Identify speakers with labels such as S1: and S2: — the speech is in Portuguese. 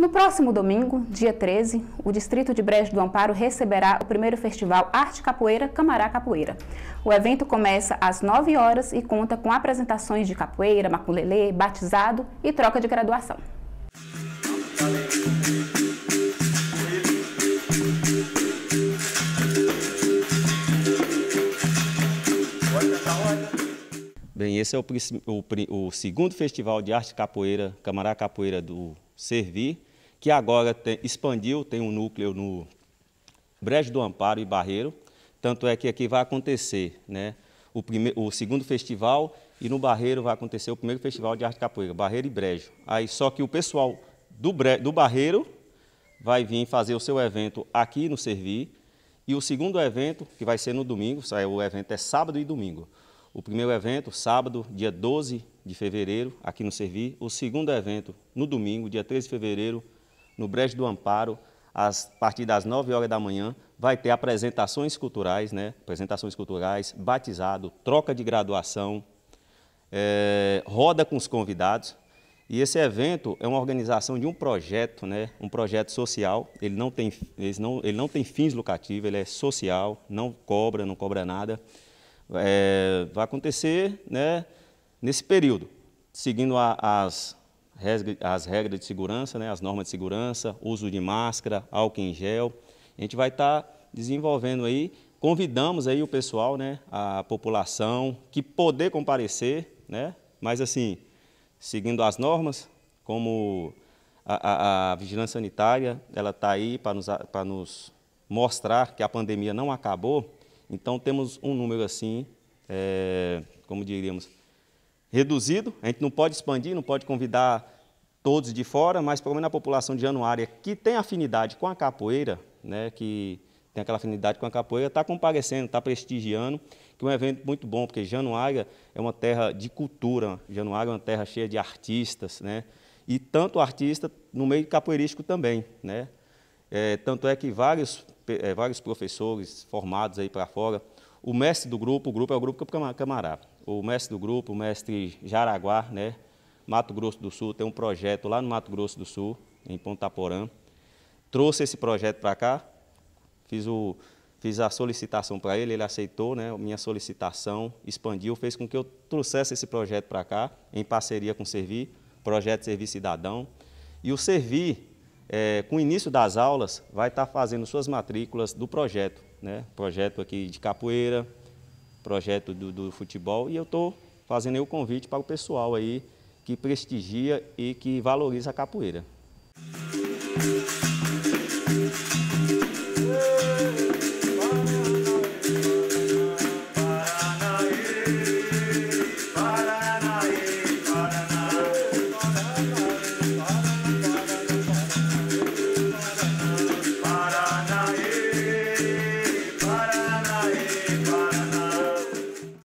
S1: No próximo domingo, dia 13, o Distrito de Brejo do Amparo receberá o primeiro Festival Arte Capoeira Camará Capoeira. O evento começa às 9 horas e conta com apresentações de capoeira, maculelê, batizado e troca de graduação. Bem, esse é o, o, o segundo Festival de Arte Capoeira, Camará Capoeira do Servir, que agora tem, expandiu, tem um núcleo no Brejo do Amparo e Barreiro, tanto é que aqui vai acontecer né, o, primeiro, o segundo festival e no Barreiro vai acontecer o primeiro festival de arte capoeira, Barreiro e Brejo. Aí, só que o pessoal do, do Barreiro vai vir fazer o seu evento aqui no Servi e o segundo evento, que vai ser no domingo, o evento é sábado e domingo. O primeiro evento, sábado, dia 12 de fevereiro, aqui no Servi. O segundo evento, no domingo, dia 13 de fevereiro, no Brejo do Amparo, a partir das 9 horas da manhã, vai ter apresentações culturais, né? apresentações culturais, batizado, troca de graduação, é, roda com os convidados. E esse evento é uma organização de um projeto, né? um projeto social, ele não, tem, ele, não, ele não tem fins lucrativos, ele é social, não cobra, não cobra nada. É, vai acontecer né, nesse período, seguindo a, as, as regras de segurança, né, as normas de segurança, uso de máscara, álcool em gel. A gente vai estar tá desenvolvendo aí, convidamos aí o pessoal, né, a população que poder comparecer, né, mas assim, seguindo as normas, como a, a, a vigilância sanitária, ela está aí para nos, nos mostrar que a pandemia não acabou, então temos um número assim, é, como diríamos, reduzido, a gente não pode expandir, não pode convidar todos de fora, mas pelo menos a população de Januária que tem afinidade com a capoeira, né, que tem aquela afinidade com a capoeira, está comparecendo, está prestigiando, que é um evento muito bom, porque Januária é uma terra de cultura, Januária é uma terra cheia de artistas, né, e tanto artista no meio capoeirístico também, né, é, tanto é que vários, é, vários professores formados aí para fora, o mestre do grupo, o grupo é o grupo Camará, o mestre do grupo, o mestre Jaraguá, né? Mato Grosso do Sul, tem um projeto lá no Mato Grosso do Sul, em Ponta Porã. Trouxe esse projeto para cá, fiz, o, fiz a solicitação para ele, ele aceitou né, minha solicitação, expandiu, fez com que eu trouxesse esse projeto para cá, em parceria com o Servi, projeto Servi Cidadão. E o Servi, é, com o início das aulas, vai estar tá fazendo suas matrículas do projeto, né? projeto aqui de capoeira, projeto do, do futebol e eu estou fazendo aí o convite para o pessoal aí que prestigia e que valoriza a capoeira.